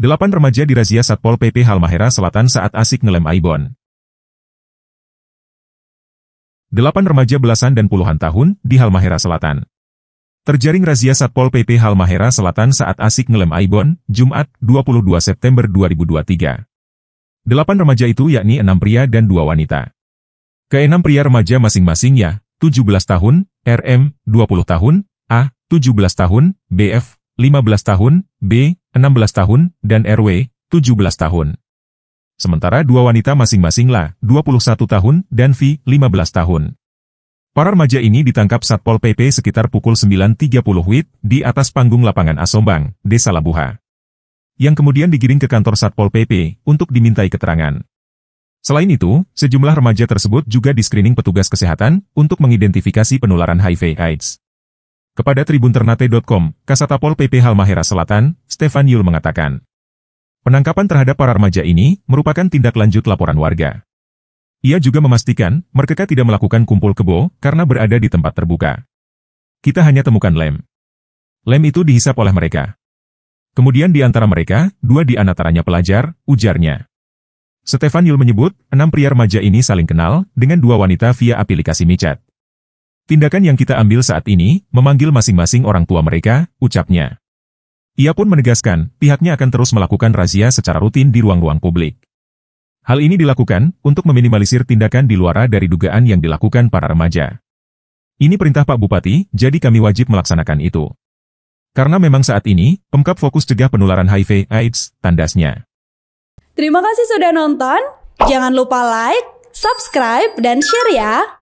Delapan remaja dirazia Satpol PP Halmahera Selatan saat asik ngelem Aibon. Delapan remaja belasan dan puluhan tahun di Halmahera Selatan. Terjaring razia Satpol PP Halmahera Selatan saat asik ngelem Aibon, Jumat, 22 September 2023. Delapan remaja itu yakni enam pria dan dua wanita. Keenam pria remaja masing-masing ya, 17 tahun, RM, 20 tahun, A, 17 tahun, BF, 15 tahun, B, 16 tahun, dan RW, 17 tahun. Sementara dua wanita masing-masing lah, 21 tahun, dan V, 15 tahun. Para remaja ini ditangkap Satpol PP sekitar pukul 9.30 WIB di atas panggung lapangan Asombang, Desa Labuha. Yang kemudian digiring ke kantor Satpol PP untuk dimintai keterangan. Selain itu, sejumlah remaja tersebut juga diskrining petugas kesehatan untuk mengidentifikasi penularan HIV AIDS. Kepada tribunternate.com, Kasatapol PP Halmahera Selatan, Stefan Yul mengatakan, penangkapan terhadap para remaja ini merupakan tindak lanjut laporan warga. Ia juga memastikan, mereka tidak melakukan kumpul kebo, karena berada di tempat terbuka. Kita hanya temukan lem. Lem itu dihisap oleh mereka. Kemudian di antara mereka, dua di antaranya pelajar, ujarnya. Stefan Yul menyebut, enam pria remaja ini saling kenal, dengan dua wanita via aplikasi micat. Tindakan yang kita ambil saat ini, memanggil masing-masing orang tua mereka, ucapnya. Ia pun menegaskan, pihaknya akan terus melakukan razia secara rutin di ruang-ruang publik. Hal ini dilakukan untuk meminimalisir tindakan di luar dari dugaan yang dilakukan para remaja. Ini perintah Pak Bupati, jadi kami wajib melaksanakan itu. Karena memang saat ini, Pemkap fokus cegah penularan HIV AIDS, tandasnya. Terima kasih sudah nonton, jangan lupa like, subscribe, dan share ya!